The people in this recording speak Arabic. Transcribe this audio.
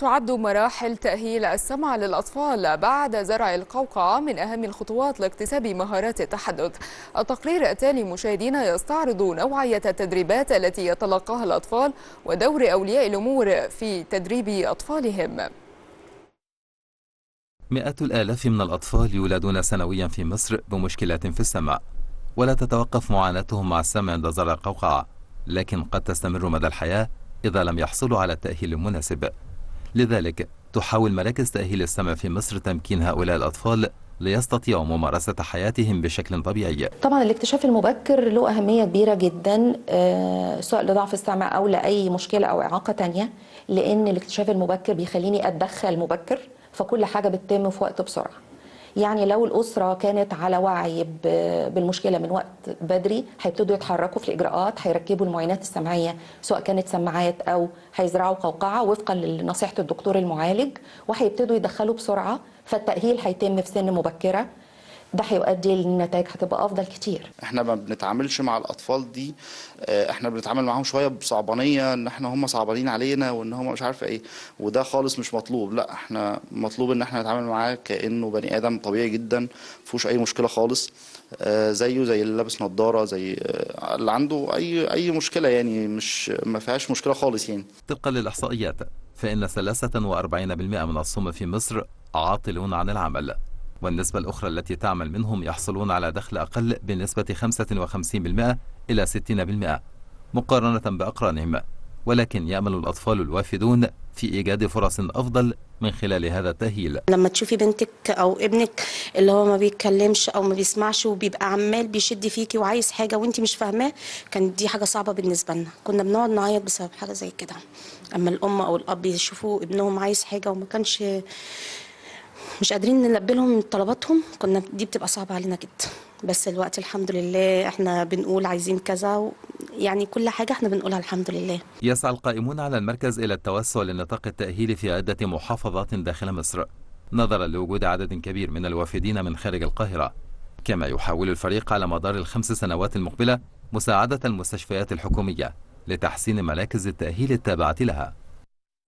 تعد مراحل تأهيل السمع للأطفال بعد زرع القوقعة من أهم الخطوات لاكتساب مهارات التحدث التقرير التالي مشاهدينا يستعرض نوعية التدريبات التي يتلقاها الأطفال ودور أولياء الأمور في تدريب أطفالهم مئات الآلاف من الأطفال يولدون سنويا في مصر بمشكلات في السمع ولا تتوقف معاناتهم مع السمع عند زرع القوقعة لكن قد تستمر مدى الحياة إذا لم يحصلوا على التأهيل المناسب لذلك تحاول مراكز تأهيل السمع في مصر تمكين هؤلاء الأطفال ليستطيعوا ممارسة حياتهم بشكل طبيعي طبعا الاكتشاف المبكر له أهمية كبيرة جدا آه، سواء لضعف السمع أو لأي مشكلة أو إعاقة تانية لأن الاكتشاف المبكر بيخليني أتدخل مبكر فكل حاجة بتتم في وقت بسرعة يعني لو الاسره كانت على وعي بالمشكله من وقت بدري هيبتدوا يتحركوا في الاجراءات هيركبوا المعينات السمعيه سواء كانت سماعات او هيزرعوا قوقعه وفقا لنصيحه الدكتور المعالج وهيبتدوا يدخلوا بسرعه فالتاهيل هيتم في سن مبكره ده هيؤدي للنتائج هتبقى افضل كتير احنا ما بنتعاملش مع الاطفال دي آه، احنا بنتعامل معاهم شويه بصعبانيه ان احنا هم صعبانين علينا وان هم مش عارفه ايه وده خالص مش مطلوب لا احنا مطلوب ان احنا نتعامل معاه كانه بني ادم طبيعي جدا ما فيهوش اي مشكله خالص آه، زيه زي اللي لابس نظاره زي آه، اللي عنده اي اي مشكله يعني مش ما فيهاش مشكله خالص يعني طبقا للاحصائيات فان 43% من الصم في مصر عاطلون عن العمل والنسبة الأخرى التي تعمل منهم يحصلون على دخل أقل بنسبة 55% إلى 60% مقارنة بأقرانهم ولكن يأمل الأطفال الوافدون في إيجاد فرص أفضل من خلال هذا التأهيل لما تشوفي بنتك أو ابنك اللي هو ما بيتكلمش أو ما بيسمعش وبيبقى عمال بيشد فيكي وعايز حاجة وانت مش فاهماه كانت دي حاجة صعبة بالنسبة لنا كنا بنقعد نعيط بسبب حاجة زي كده أما الأم أو الأب يشوفوا ابنهم عايز حاجة وما كانش مش قادرين نلبي لهم طلباتهم كنا دي بتبقى صعبه علينا جدا بس الوقت الحمد لله احنا بنقول عايزين كذا و... يعني كل حاجه احنا بنقولها الحمد لله يسعى القائمون على المركز الى التوسع لنطاق التاهيل في عده محافظات داخل مصر نظرا لوجود عدد كبير من الوافدين من خارج القاهره كما يحاول الفريق على مدار الخمس سنوات المقبله مساعده المستشفيات الحكوميه لتحسين مراكز التاهيل التابعه لها